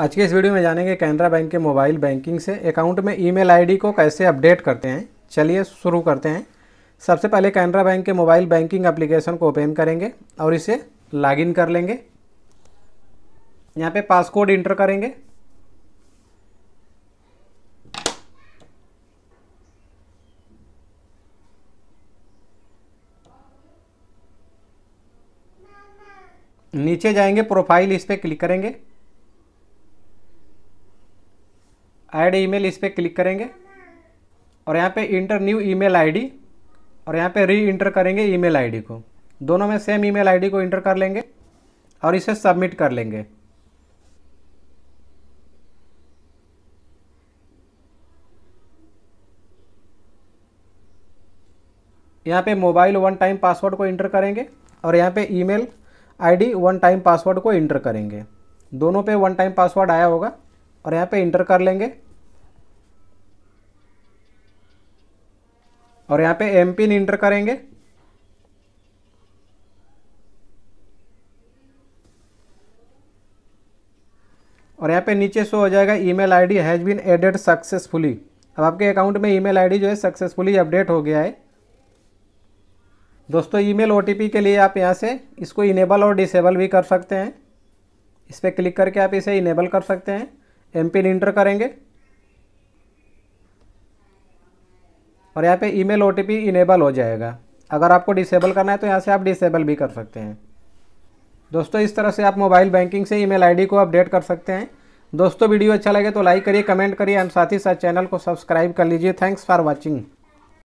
आज के इस वीडियो में जानेंगे कैनरा बैंक के मोबाइल बैंकिंग से अकाउंट में ईमेल आईडी को कैसे अपडेट करते हैं चलिए शुरू करते हैं सबसे पहले कैनरा बैंक के मोबाइल बैंकिंग एप्लीकेशन को ओपन करेंगे और इसे लॉगिन कर लेंगे यहाँ पे पासकोड इंटर करेंगे नीचे जाएंगे प्रोफाइल इस पर क्लिक करेंगे ऐड ईमेल इस पर क्लिक करेंगे और यहाँ पे इंटर न्यू ईमेल आईडी और यहाँ पे री इंटर करेंगे ईमेल आईडी को दोनों में सेम ईमेल आईडी को इंटर कर लेंगे और इसे सबमिट कर लेंगे यहाँ पे मोबाइल वन टाइम पासवर्ड को इंटर करेंगे और यहाँ पे email ID one time password को इंटर करेंगे दोनों पे वन टाइम पासवर्ड आया होगा और यहाँ पे इंटर कर लेंगे और यहाँ पे एम पिन इंटर करेंगे और यहाँ पे नीचे शो हो जाएगा email ID has been added successfully अब आपके अकाउंट में ईमेल आईडी जो है सक्सेसफुली अपडेट हो गया है दोस्तों ईमेल ओटीपी के लिए आप यहाँ से इसको इनेबल और डिसेबल भी कर सकते हैं इस पर क्लिक करके आप इसे इनेबल कर सकते हैं एम पिन इंटर करेंगे और यहाँ पे ईमेल ओ इनेबल हो जाएगा अगर आपको डिसेबल करना है तो यहाँ से आप डिसेबल भी कर सकते हैं दोस्तों इस तरह से आप मोबाइल बैंकिंग से ईमेल आईडी को अपडेट कर सकते हैं दोस्तों वीडियो अच्छा लगे तो लाइक करिए कमेंट करिए एंड साथ ही साथ चैनल को सब्सक्राइब कर लीजिए थैंक्स फॉर वॉचिंग